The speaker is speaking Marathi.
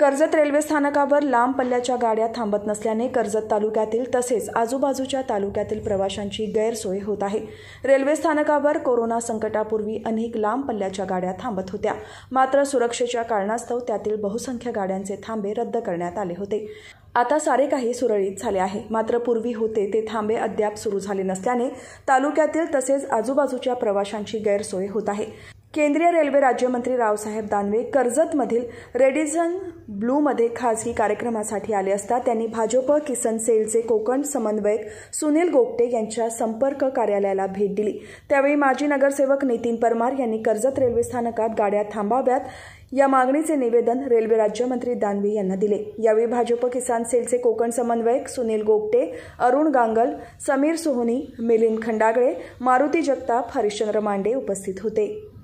कर्जत रेल्वे स्थानकावर लांब पल्ल्याच्या गाड्या थांबत नसल्याने कर्जत तालुक्यातील तसेच आजूबाजूच्या तालुक्यातील प्रवाशांची गैरसोय होत आहे रेल्वे स्थानकावर कोरोना संकटापूर्वी अनेक लांब पल्ल्याच्या गाड्या थांबत होत्या मात्र सुरक्षेच्या कारणास्तव त्यातील बहुसंख्य गाड्यांचे थांबे रद्द करण्यात आले होते आता सारे काही सुरळीत झाले आहे मात्र पूर्वी होते ते थांबे अद्याप सुरू झाले नसल्याने तालुक्यातील तसेच आजूबाजूच्या प्रवाशांची गैरसोय होत आहे केंद्रीय रेल्वे राज्यमंत्री रावसाहेब दानवे कर्जतमधील रेडिझन ब्लूमध्ये खासगी कार्यक्रमासाठी आले असता त्यांनी भाजप किसन सेलचे कोकण समन्वयक सुनील गोपटे यांच्या संपर्क कार्यालयाला भेट दिली त्यावेळी माजी नगरसेवक नितीन परमार यांनी कर्जत रेल्वे स्थानकात गाड्या थांबाव्यात या मागणीचे निवेदन रेल्वे राज्यमंत्री दानवे यांना दिले यावेळी भाजप किसान सेलचे कोकण समन्वयक सुनील गोपटे अरुण गांगल समीर सोहनी मिलिंद खंडागळे मारुती जगताप हरिश्चंद्र मांडे उपस्थित होते